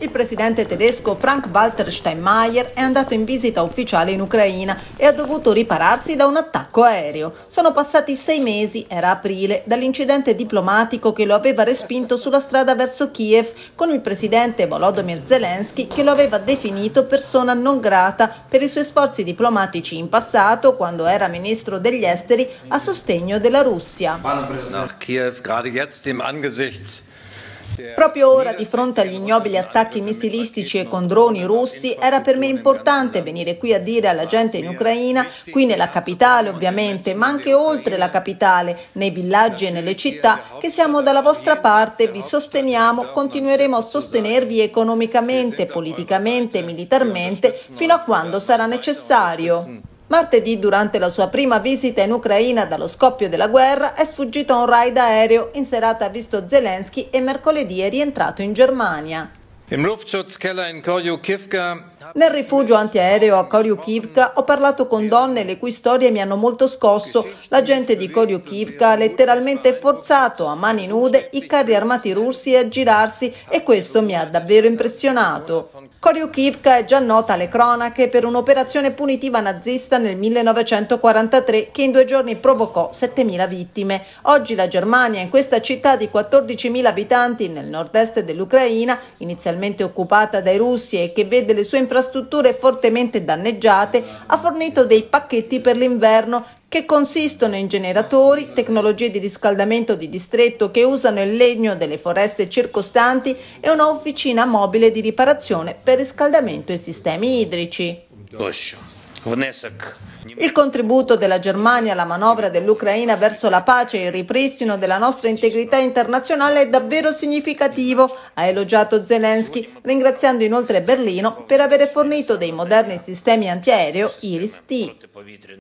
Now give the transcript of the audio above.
Il presidente tedesco Frank-Walter Steinmeier è andato in visita ufficiale in Ucraina e ha dovuto ripararsi da un attacco aereo. Sono passati sei mesi, era aprile, dall'incidente diplomatico che lo aveva respinto sulla strada verso Kiev con il presidente Volodymyr Zelensky che lo aveva definito persona non grata per i suoi sforzi diplomatici in passato, quando era ministro degli esteri, a sostegno della Russia. Nach Kiev, gerade jetzt im Angesichts Proprio ora, di fronte agli ignobili attacchi missilistici e con droni russi, era per me importante venire qui a dire alla gente in Ucraina, qui nella capitale ovviamente, ma anche oltre la capitale, nei villaggi e nelle città, che siamo dalla vostra parte, vi sosteniamo, continueremo a sostenervi economicamente, politicamente, e militarmente, fino a quando sarà necessario. Martedì, durante la sua prima visita in Ucraina dallo scoppio della guerra, è sfuggito a un raid aereo. In serata ha visto Zelensky e mercoledì è rientrato in Germania. Im Luftschutzkeller in Koryo nel rifugio antiaereo a Koryukivka ho parlato con donne le cui storie mi hanno molto scosso. La gente di Koryukivka ha letteralmente forzato a mani nude i carri armati russi a girarsi e questo mi ha davvero impressionato. Koryukivka è già nota alle cronache per un'operazione punitiva nazista nel 1943 che in due giorni provocò 7.000 vittime. Oggi la Germania in questa città di 14.000 abitanti nel nord-est dell'Ucraina, inizialmente occupata dai russi e che vede le sue infrastrutture infrastrutture fortemente danneggiate, ha fornito dei pacchetti per l'inverno che consistono in generatori, tecnologie di riscaldamento di distretto che usano il legno delle foreste circostanti e un'officina mobile di riparazione per riscaldamento e sistemi idrici. Il contributo della Germania alla manovra dell'Ucraina verso la pace e il ripristino della nostra integrità internazionale è davvero significativo, ha elogiato Zelensky, ringraziando inoltre Berlino per aver fornito dei moderni sistemi antiaereo Iris-T.